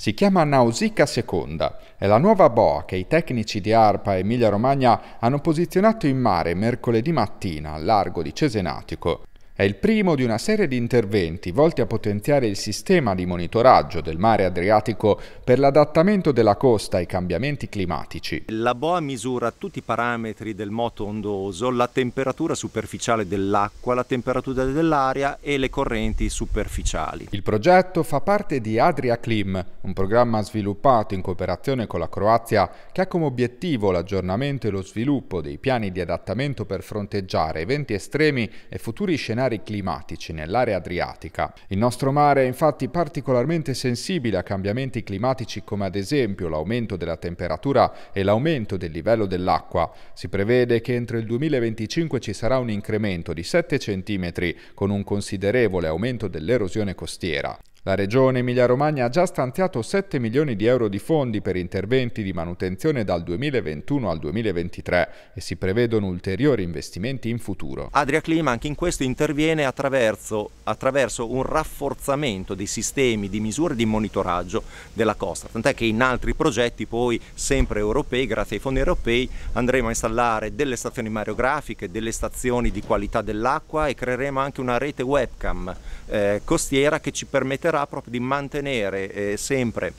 Si chiama Nausica II, è la nuova boa che i tecnici di ARPA Emilia Romagna hanno posizionato in mare mercoledì mattina al largo di Cesenatico. È il primo di una serie di interventi volti a potenziare il sistema di monitoraggio del mare Adriatico per l'adattamento della costa ai cambiamenti climatici. La BOA misura tutti i parametri del moto ondoso, la temperatura superficiale dell'acqua, la temperatura dell'aria e le correnti superficiali. Il progetto fa parte di AdriaClim, un programma sviluppato in cooperazione con la Croazia che ha come obiettivo l'aggiornamento e lo sviluppo dei piani di adattamento per fronteggiare eventi estremi e futuri scenari scenari climatici nell'area adriatica. Il nostro mare è infatti particolarmente sensibile a cambiamenti climatici come ad esempio l'aumento della temperatura e l'aumento del livello dell'acqua. Si prevede che entro il 2025 ci sarà un incremento di 7 cm con un considerevole aumento dell'erosione costiera. La regione Emilia-Romagna ha già stanziato 7 milioni di euro di fondi per interventi di manutenzione dal 2021 al 2023 e si prevedono ulteriori investimenti in futuro. Adria Clima anche in questo interviene attraverso, attraverso un rafforzamento dei sistemi di misure di monitoraggio della costa, tant'è che in altri progetti poi sempre europei, grazie ai fondi europei, andremo a installare delle stazioni mareografiche, delle stazioni di qualità dell'acqua e creeremo anche una rete webcam eh, costiera che ci permetterà sarà proprio di mantenere eh, sempre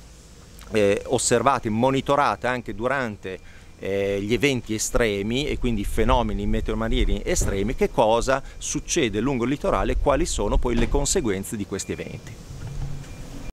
eh, osservate, monitorate anche durante eh, gli eventi estremi e quindi i fenomeni meteoromanieri estremi, che cosa succede lungo il litorale e quali sono poi le conseguenze di questi eventi.